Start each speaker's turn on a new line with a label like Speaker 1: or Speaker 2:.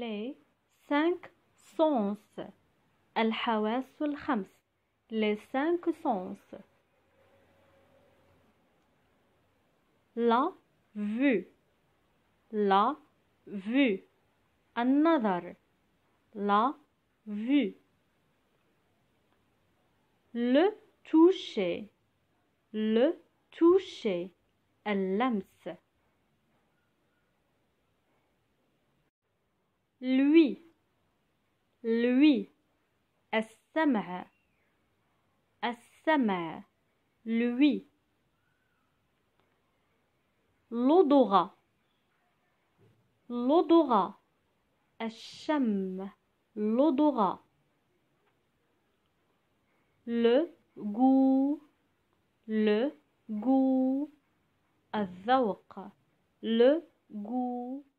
Speaker 1: Les cinq sens. الحواس Les cinq sens.
Speaker 2: La vue. La vue.
Speaker 1: Another. La vue. Le toucher. Le toucher. اللمس lui lui السمع السمع lui l'odorat l'odorat الشم l'odorat le goût le goût الذوق le goût